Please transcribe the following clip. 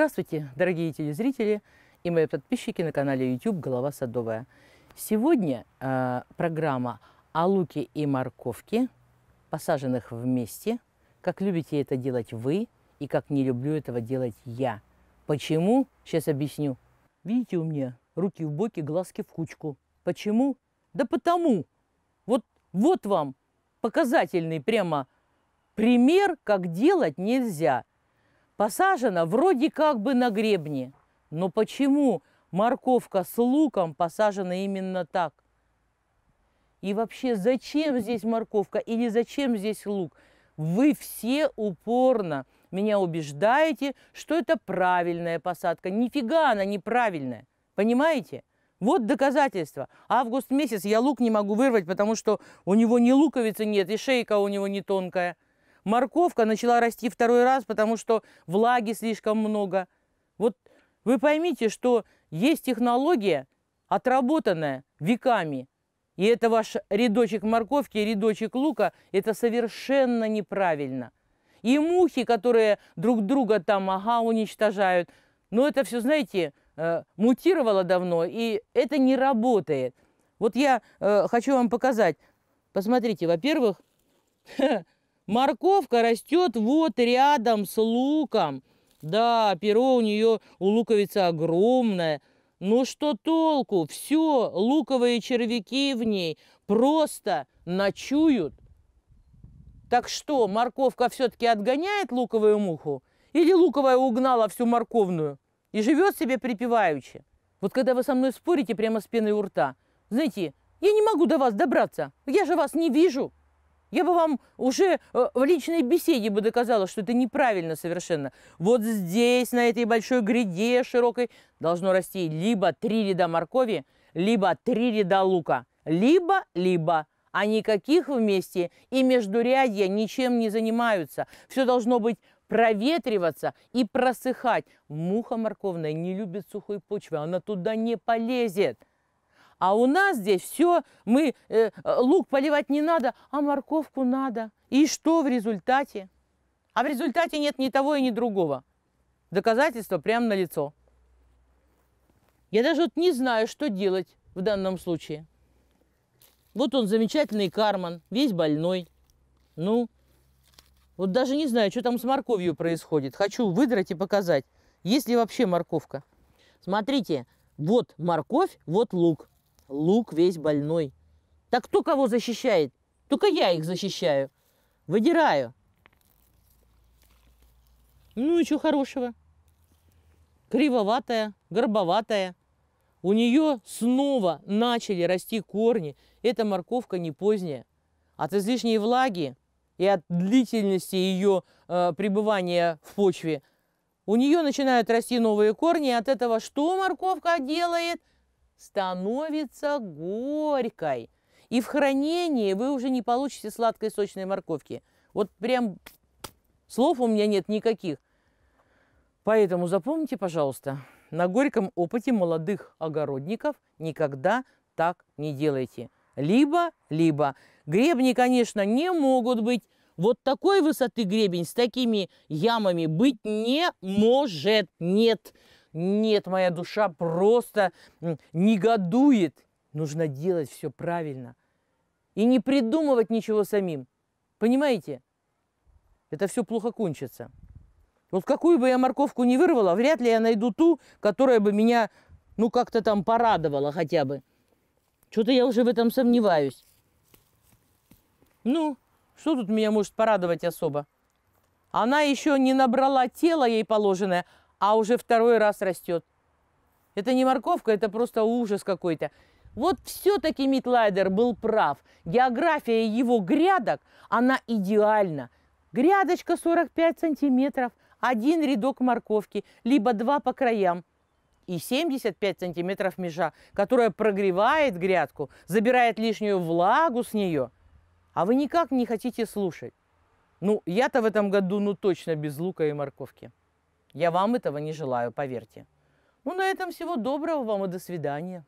Здравствуйте, дорогие телезрители и мои подписчики на канале YouTube «Голова садовая». Сегодня э, программа о луке и морковке, посаженных вместе, как любите это делать вы и как не люблю этого делать я. Почему? Сейчас объясню. Видите у меня руки в боки, глазки в кучку. Почему? Да потому. Вот, вот вам показательный прямо пример, как делать нельзя посажена вроде как бы на гребне. Но почему морковка с луком посажена именно так? И вообще, зачем здесь морковка или зачем здесь лук? Вы все упорно меня убеждаете, что это правильная посадка. Нифига она неправильная. Понимаете? Вот доказательство. Август месяц я лук не могу вырвать, потому что у него ни луковицы нет, и шейка у него не тонкая. Морковка начала расти второй раз, потому что влаги слишком много. Вот вы поймите, что есть технология, отработанная веками. И это ваш рядочек морковки, рядочек лука, это совершенно неправильно. И мухи, которые друг друга там, ага, уничтожают. Но это все, знаете, э, мутировало давно, и это не работает. Вот я э, хочу вам показать. Посмотрите, во-первых, Морковка растет вот рядом с луком. Да, перо у нее, у луковицы огромное. Ну что толку? Все, луковые червяки в ней просто ночуют. Так что, морковка все-таки отгоняет луковую муху? Или луковая угнала всю морковную и живет себе припеваючи? Вот когда вы со мной спорите прямо с пеной у рта, знаете, я не могу до вас добраться, я же вас не вижу. Я бы вам уже э, в личной беседе бы доказала, что это неправильно совершенно. Вот здесь, на этой большой гряде широкой, должно расти либо три ряда моркови, либо три ряда лука. Либо-либо а никаких вместе и междурядья ничем не занимаются. Все должно быть проветриваться и просыхать. Муха морковная не любит сухой почвы, она туда не полезет. А у нас здесь все, мы э, лук поливать не надо, а морковку надо. И что в результате? А в результате нет ни того и ни другого. Доказательство прямо на лицо. Я даже вот не знаю, что делать в данном случае. Вот он замечательный карман, весь больной. Ну, вот даже не знаю, что там с морковью происходит. Хочу выдрать и показать, есть ли вообще морковка. Смотрите, вот морковь, вот лук лук весь больной. Так кто кого защищает? Только я их защищаю. Выдираю. Ну и что хорошего? Кривоватая, горбоватая. У нее снова начали расти корни. Эта морковка не поздняя. От излишней влаги и от длительности ее э, пребывания в почве у нее начинают расти новые корни. от этого что морковка делает? становится горькой. И в хранении вы уже не получите сладкой сочной морковки. Вот прям слов у меня нет никаких. Поэтому запомните, пожалуйста, на горьком опыте молодых огородников никогда так не делайте. Либо-либо. Гребни, конечно, не могут быть. Вот такой высоты гребень с такими ямами быть не может. Нет. Нет, моя душа просто негодует. Нужно делать все правильно. И не придумывать ничего самим. Понимаете? Это все плохо кончится. Вот какую бы я морковку не вырвала, вряд ли я найду ту, которая бы меня, ну, как-то там порадовала хотя бы. Что-то я уже в этом сомневаюсь. Ну, что тут меня может порадовать особо? Она еще не набрала тело ей положенное, а уже второй раз растет. Это не морковка, это просто ужас какой-то. Вот все-таки Митлайдер был прав. География его грядок, она идеальна. Грядочка 45 сантиметров, один рядок морковки, либо два по краям и 75 сантиметров межа, которая прогревает грядку, забирает лишнюю влагу с нее. А вы никак не хотите слушать. Ну, я-то в этом году ну точно без лука и морковки. Я вам этого не желаю, поверьте. Ну, на этом всего доброго вам и до свидания.